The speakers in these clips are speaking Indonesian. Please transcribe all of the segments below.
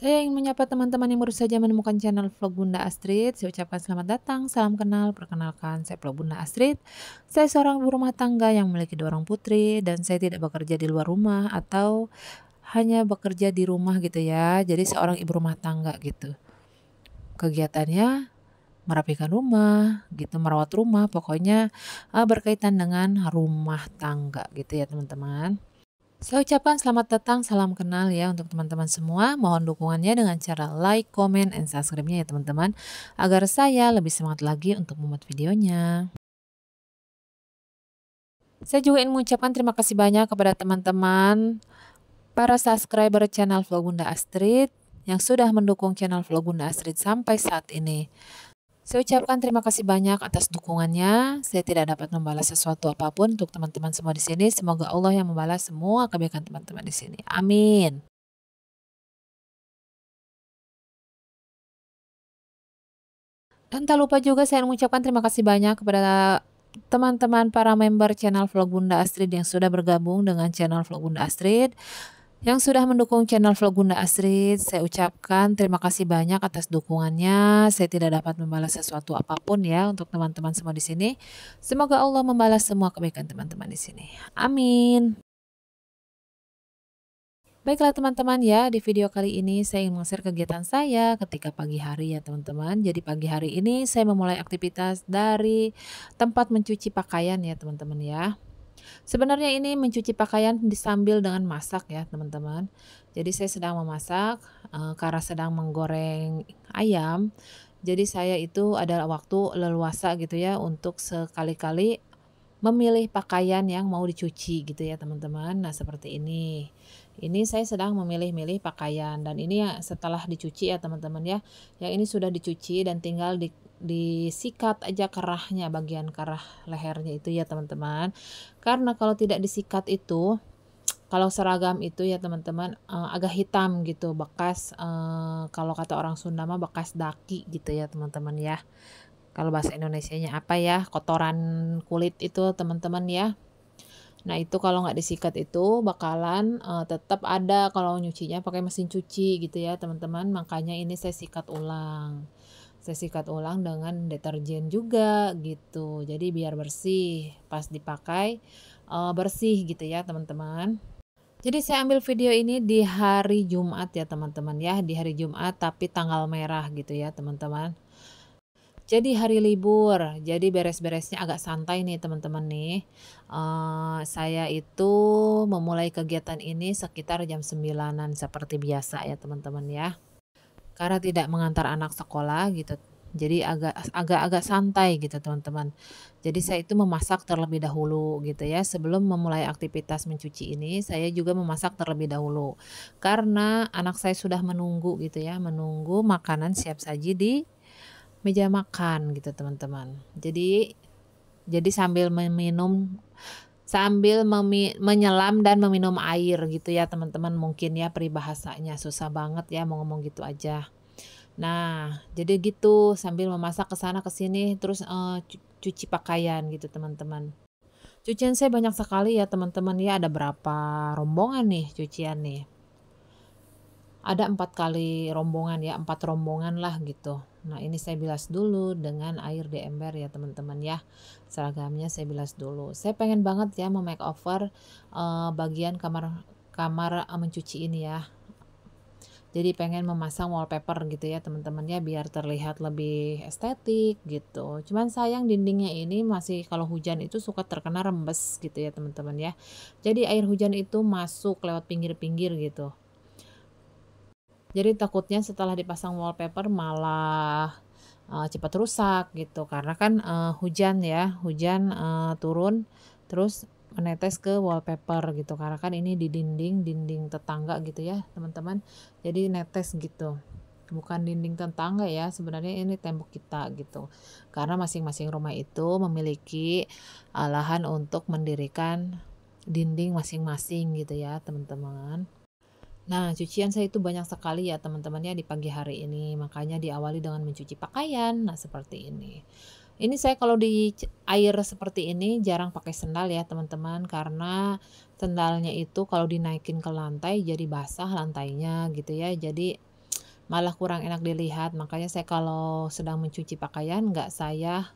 Saya ingin menyapa teman-teman yang baru saja menemukan channel vlog Bunda Astrid. Saya ucapkan selamat datang, salam kenal, perkenalkan saya vlog Bunda Astrid. Saya seorang ibu rumah tangga yang memiliki dua orang putri dan saya tidak bekerja di luar rumah atau hanya bekerja di rumah gitu ya. Jadi seorang ibu rumah tangga gitu. Kegiatannya merapikan rumah gitu, merawat rumah, pokoknya eh, berkaitan dengan rumah tangga gitu ya teman-teman. Saya ucapkan selamat datang, salam kenal ya untuk teman-teman semua. Mohon dukungannya dengan cara like, comment, and subscribe-nya ya teman-teman. Agar saya lebih semangat lagi untuk membuat videonya. Saya juga ingin mengucapkan terima kasih banyak kepada teman-teman para subscriber channel Vlog Bunda Astrid yang sudah mendukung channel Vlog Bunda Astrid sampai saat ini. Saya ucapkan terima kasih banyak atas dukungannya. Saya tidak dapat membalas sesuatu apapun untuk teman-teman semua di sini. Semoga Allah yang membalas semua kebaikan teman-teman di sini. Amin. Dan tak lupa juga saya mengucapkan terima kasih banyak kepada teman-teman para member channel Vlog Bunda Astrid yang sudah bergabung dengan channel Vlog Bunda Astrid. Yang sudah mendukung channel Vlog Bunda Astrid, saya ucapkan terima kasih banyak atas dukungannya. Saya tidak dapat membalas sesuatu apapun ya untuk teman-teman semua di sini. Semoga Allah membalas semua kebaikan teman-teman di sini. Amin. Baiklah teman-teman ya, di video kali ini saya ingin mengusir kegiatan saya ketika pagi hari ya teman-teman. Jadi pagi hari ini saya memulai aktivitas dari tempat mencuci pakaian ya teman-teman ya. Sebenarnya ini mencuci pakaian disambil dengan masak ya teman-teman. Jadi saya sedang memasak uh, karena sedang menggoreng ayam. Jadi saya itu adalah waktu leluasa gitu ya untuk sekali-kali memilih pakaian yang mau dicuci gitu ya teman-teman. Nah seperti ini ini saya sedang memilih-milih pakaian dan ini ya setelah dicuci ya teman-teman ya yang ini sudah dicuci dan tinggal di, disikat aja kerahnya bagian kerah lehernya itu ya teman-teman karena kalau tidak disikat itu kalau seragam itu ya teman-teman uh, agak hitam gitu bekas uh, kalau kata orang Sunda mah bekas daki gitu ya teman-teman ya kalau bahasa Indonesia-nya apa ya kotoran kulit itu teman-teman ya Nah itu kalau nggak disikat itu bakalan uh, tetap ada kalau nyucinya pakai mesin cuci gitu ya teman-teman. Makanya ini saya sikat ulang. Saya sikat ulang dengan deterjen juga gitu. Jadi biar bersih pas dipakai uh, bersih gitu ya teman-teman. Jadi saya ambil video ini di hari Jumat ya teman-teman ya. Di hari Jumat tapi tanggal merah gitu ya teman-teman. Jadi hari libur, jadi beres-beresnya agak santai nih teman-teman nih. Uh, saya itu memulai kegiatan ini sekitar jam sembilanan seperti biasa ya teman-teman ya. Karena tidak mengantar anak sekolah gitu jadi agak agak santai gitu teman-teman. Jadi saya itu memasak terlebih dahulu gitu ya sebelum memulai aktivitas mencuci ini saya juga memasak terlebih dahulu karena anak saya sudah menunggu gitu ya menunggu makanan siap saji di meja makan gitu teman-teman. Jadi jadi sambil meminum sambil memi menyelam dan meminum air gitu ya teman-teman mungkin ya peribahasanya susah banget ya mau ngomong gitu aja. Nah, jadi gitu sambil memasak ke sana ke sini terus uh, cuci pakaian gitu teman-teman. Cucian saya banyak sekali ya teman-teman ya ada berapa rombongan nih cucian nih. Ada empat kali rombongan ya empat rombongan lah gitu. Nah ini saya bilas dulu dengan air di ember ya teman-teman ya Seragamnya saya bilas dulu Saya pengen banget ya mau over uh, eh, bagian kamar kamar uh, mencuci ini ya jadi pengen memasang wallpaper gitu ya teman-teman ya biar terlihat lebih estetik gitu cuman sayang dindingnya ini masih kalau hujan itu suka terkena rembes gitu ya teman-teman ya jadi air hujan itu masuk lewat pinggir-pinggir gitu jadi takutnya setelah dipasang wallpaper malah uh, cepat rusak gitu karena kan uh, hujan ya, hujan uh, turun terus menetes ke wallpaper gitu karena kan ini di dinding dinding tetangga gitu ya teman-teman jadi netes gitu bukan dinding tetangga ya sebenarnya ini tembok kita gitu karena masing-masing rumah itu memiliki lahan untuk mendirikan dinding masing-masing gitu ya teman-teman Nah, cucian saya itu banyak sekali ya teman teman ya di pagi hari ini. Makanya diawali dengan mencuci pakaian. Nah, seperti ini. Ini saya kalau di air seperti ini jarang pakai sendal ya teman-teman karena sendalnya itu kalau dinaikin ke lantai jadi basah lantainya gitu ya. Jadi malah kurang enak dilihat. Makanya saya kalau sedang mencuci pakaian nggak saya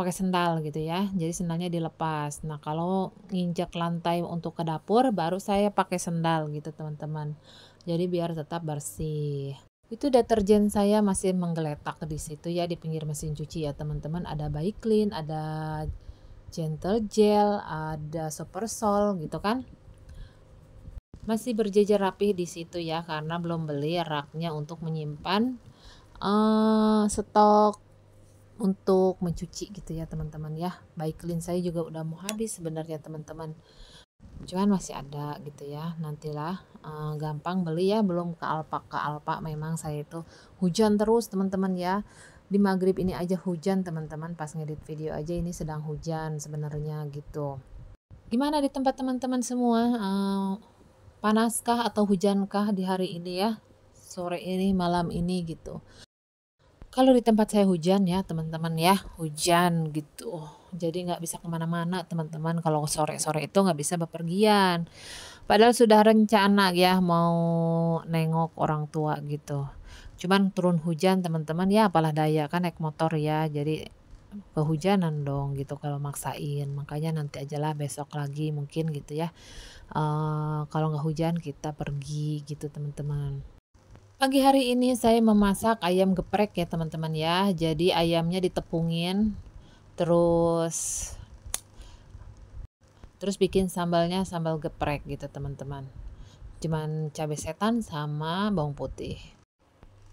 pakai sendal gitu ya. Jadi sendalnya dilepas. Nah, kalau nginjak lantai untuk ke dapur baru saya pakai sendal gitu, teman-teman. Jadi biar tetap bersih. Itu deterjen saya masih menggeletak di situ ya di pinggir mesin cuci ya, teman-teman. Ada Clean, ada Gentle Gel, ada Super Sol gitu kan. Masih berjejer rapi di situ ya karena belum beli raknya untuk menyimpan uh, stok untuk mencuci gitu ya teman-teman ya baik clean saya juga udah mau habis sebenarnya teman-teman cuman masih ada gitu ya nantilah uh, gampang beli ya belum ke alpa ke alpa memang saya itu hujan terus teman-teman ya di maghrib ini aja hujan teman-teman pas ngedit video aja ini sedang hujan sebenarnya gitu gimana di tempat teman-teman semua uh, panaskah atau hujankah di hari ini ya sore ini malam ini gitu kalau di tempat saya hujan ya teman-teman ya hujan gitu. Jadi nggak bisa kemana-mana teman-teman kalau sore-sore itu nggak bisa bepergian. Padahal sudah rencana ya mau nengok orang tua gitu. Cuman turun hujan teman-teman ya apalah daya kan naik motor ya. Jadi kehujanan dong gitu kalau maksain makanya nanti ajalah besok lagi mungkin gitu ya uh, kalau nggak hujan kita pergi gitu teman-teman Pagi hari ini saya memasak ayam geprek ya teman-teman ya. Jadi ayamnya ditepungin terus terus bikin sambalnya sambal geprek gitu teman-teman. Cuman cabai setan sama bawang putih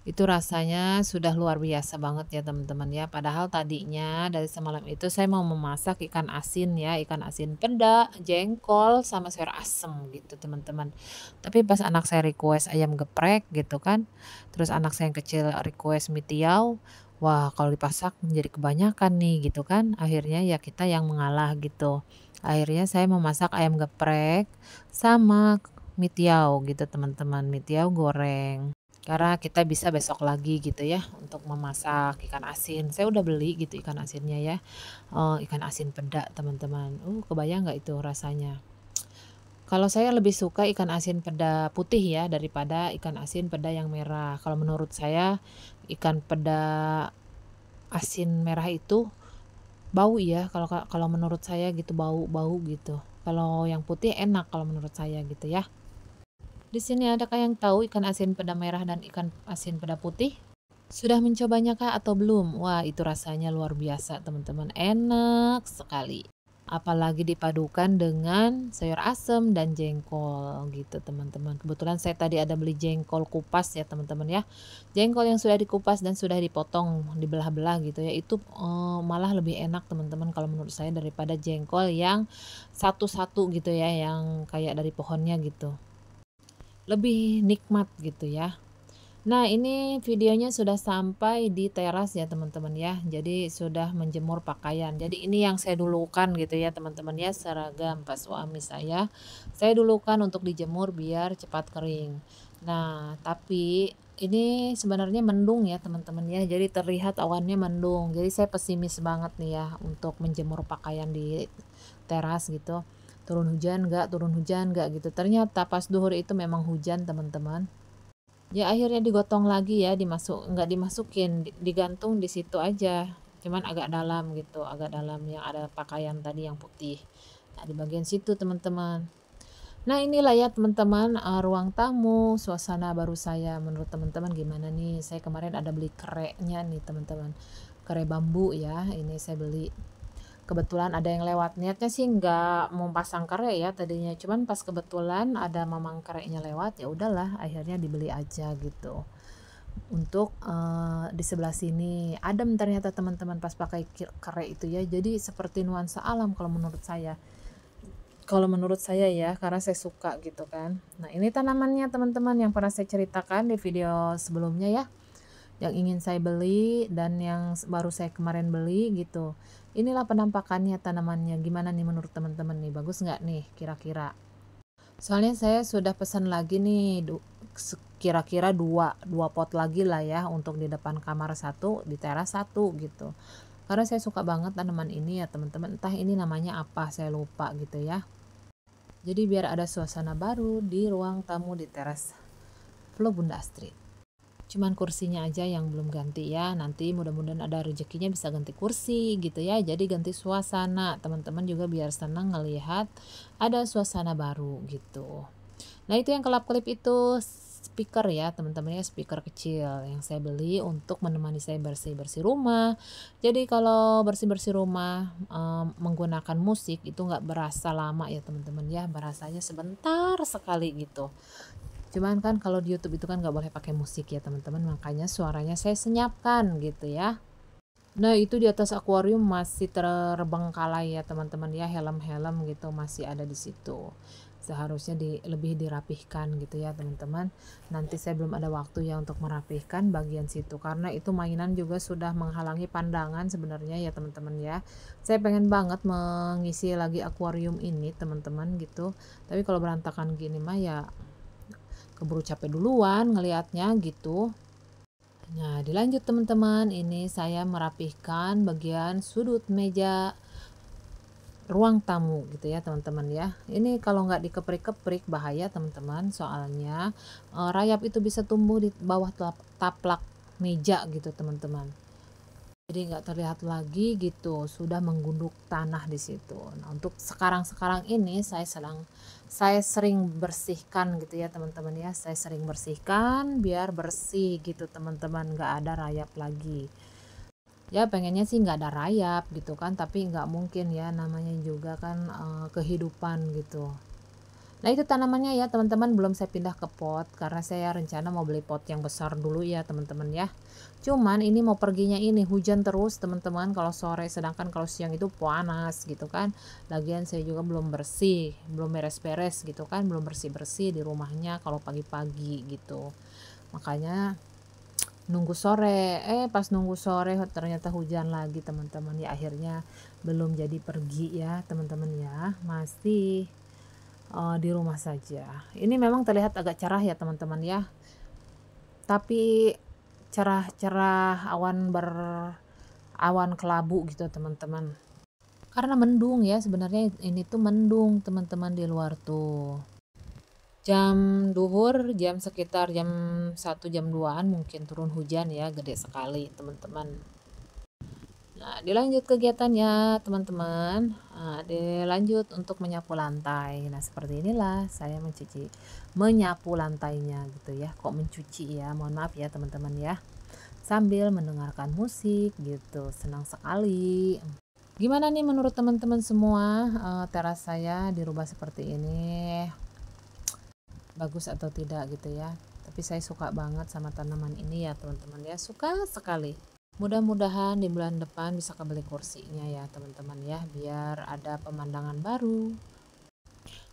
itu rasanya sudah luar biasa banget ya teman-teman ya padahal tadinya dari semalam itu saya mau memasak ikan asin ya ikan asin peda jengkol sama sayur asem gitu teman-teman tapi pas anak saya request ayam geprek gitu kan terus anak saya yang kecil request mie tiaw wah kalau dipasak menjadi kebanyakan nih gitu kan akhirnya ya kita yang mengalah gitu akhirnya saya memasak ayam geprek sama mitiau gitu teman-teman mitiau goreng karena kita bisa besok lagi gitu ya untuk memasak ikan asin saya udah beli gitu ikan asinnya ya uh, ikan asin peda teman-teman uh kebayang nggak itu rasanya kalau saya lebih suka ikan asin peda putih ya daripada ikan asin peda yang merah kalau menurut saya ikan peda asin merah itu bau ya kalau kalau menurut saya gitu bau bau gitu kalau yang putih enak kalau menurut saya gitu ya di sini adakah yang tahu ikan asin peda merah dan ikan asin peda putih? Sudah mencobanya kah atau belum? Wah, itu rasanya luar biasa, teman-teman. Enak sekali. Apalagi dipadukan dengan sayur asem dan jengkol gitu, teman-teman. Kebetulan saya tadi ada beli jengkol kupas ya, teman-teman ya. Jengkol yang sudah dikupas dan sudah dipotong, dibelah-belah gitu ya. Itu eh, malah lebih enak, teman-teman, kalau menurut saya daripada jengkol yang satu-satu gitu ya, yang kayak dari pohonnya gitu lebih nikmat gitu ya. Nah, ini videonya sudah sampai di teras ya, teman-teman ya. Jadi sudah menjemur pakaian. Jadi ini yang saya dulukan gitu ya, teman-teman ya, seragam pas suami saya. Saya dulukan untuk dijemur biar cepat kering. Nah, tapi ini sebenarnya mendung ya teman-teman ya jadi terlihat awannya mendung jadi saya pesimis banget nih ya untuk menjemur pakaian di teras gitu turun hujan nggak turun hujan nggak gitu ternyata pas duhur itu memang hujan teman-teman ya akhirnya digotong lagi ya dimasuk nggak dimasukin digantung di situ aja cuman agak dalam gitu agak dalam yang ada pakaian tadi yang putih nah di bagian situ teman-teman nah inilah ya teman-teman uh, ruang tamu suasana baru saya menurut teman-teman gimana nih saya kemarin ada beli kereknya nih teman-teman kere bambu ya ini saya beli kebetulan ada yang lewat niatnya sih nggak mau pasang kere ya tadinya cuman pas kebetulan ada mamang kerenya lewat ya udahlah akhirnya dibeli aja gitu untuk uh, di sebelah sini adem ternyata teman-teman pas pakai kere itu ya jadi seperti nuansa alam kalau menurut saya kalau menurut saya ya karena saya suka gitu kan nah ini tanamannya teman-teman yang pernah saya ceritakan di video sebelumnya ya yang ingin saya beli dan yang baru saya kemarin beli gitu Inilah penampakannya tanamannya. Gimana nih menurut teman-teman nih? Bagus nggak nih kira-kira? Soalnya saya sudah pesan lagi nih kira-kira dua, dua pot lagi lah ya untuk di depan kamar satu, di teras satu gitu. Karena saya suka banget tanaman ini ya teman-teman. Entah ini namanya apa, saya lupa gitu ya. Jadi biar ada suasana baru di ruang tamu di teras Flow Bunda street cuman kursinya aja yang belum ganti ya nanti mudah-mudahan ada rezekinya bisa ganti kursi gitu ya jadi ganti suasana teman-teman juga biar senang ngelihat ada suasana baru gitu nah itu yang kelap-kelip itu speaker ya teman-teman ya speaker kecil yang saya beli untuk menemani saya bersih bersih rumah jadi kalau bersih bersih rumah um, menggunakan musik itu nggak berasa lama ya teman-teman ya berasanya sebentar sekali gitu Cuman kan kalau di YouTube itu kan nggak boleh pakai musik ya teman-teman, makanya suaranya saya senyapkan gitu ya. Nah itu di atas akuarium masih terbengkalai ya teman-teman ya helm-helm gitu masih ada di situ. Seharusnya di, lebih dirapihkan gitu ya teman-teman. Nanti saya belum ada waktu ya untuk merapihkan bagian situ karena itu mainan juga sudah menghalangi pandangan sebenarnya ya teman-teman ya. Saya pengen banget mengisi lagi akuarium ini teman-teman gitu. Tapi kalau berantakan gini mah ya keburu capek duluan ngelihatnya gitu. Nah, dilanjut teman-teman, ini saya merapihkan bagian sudut meja ruang tamu gitu ya teman-teman ya ini kalau nggak dikeprik-keprik bahaya teman-teman soalnya eh, rayap itu bisa tumbuh di bawah taplak meja gitu teman-teman jadi nggak terlihat lagi gitu sudah menggunduk tanah di situ. Nah untuk sekarang-sekarang ini saya sedang saya sering bersihkan gitu ya teman-teman ya saya sering bersihkan biar bersih gitu teman-teman nggak ada rayap lagi. Ya pengennya sih nggak ada rayap gitu kan tapi nggak mungkin ya namanya juga kan uh, kehidupan gitu. Nah itu tanamannya ya teman-teman belum saya pindah ke pot karena saya rencana mau beli pot yang besar dulu ya teman-teman ya. Cuman ini mau perginya ini hujan terus teman-teman kalau sore sedangkan kalau siang itu panas gitu kan. Lagian saya juga belum bersih, belum beres-beres gitu kan, belum bersih-bersih di rumahnya kalau pagi-pagi gitu. Makanya nunggu sore eh pas nunggu sore ternyata hujan lagi teman-teman ya akhirnya belum jadi pergi ya teman-teman ya masih uh, di rumah saja. Ini memang terlihat agak cerah ya teman-teman ya. Tapi cerah-cerah awan ber awan kelabu gitu teman-teman. Karena mendung ya sebenarnya ini tuh mendung teman-teman di luar tuh. Jam duhur, jam sekitar jam 1 jam 2-an mungkin turun hujan ya, gede sekali teman-teman. Nah, dilanjut kegiatannya, teman-teman. Nah, dilanjut untuk menyapu lantai. Nah, seperti inilah saya mencuci menyapu lantainya gitu ya. Kok mencuci ya? Mohon maaf ya, teman-teman ya. Sambil mendengarkan musik gitu. Senang sekali. Gimana nih menurut teman-teman semua eh, teras saya dirubah seperti ini? Bagus atau tidak gitu ya. Tapi saya suka banget sama tanaman ini ya, teman-teman ya. Suka sekali. Mudah-mudahan di bulan depan bisa kebeli kursinya ya teman-teman ya biar ada pemandangan baru.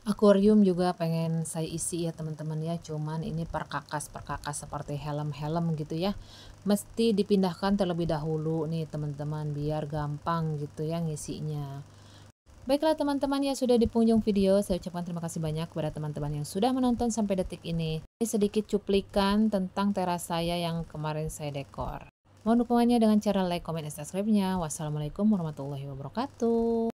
Akuarium juga pengen saya isi ya teman-teman ya cuman ini perkakas-perkakas seperti helm-helm gitu ya. Mesti dipindahkan terlebih dahulu nih teman-teman biar gampang gitu ya ngisinya. Baiklah teman-teman ya sudah di pengunjung video, saya ucapkan terima kasih banyak kepada teman-teman yang sudah menonton sampai detik ini. Ini sedikit cuplikan tentang teras saya yang kemarin saya dekor. Mohon dukungannya dengan cara like, comment, dan subscribe-nya. Wassalamualaikum warahmatullahi wabarakatuh.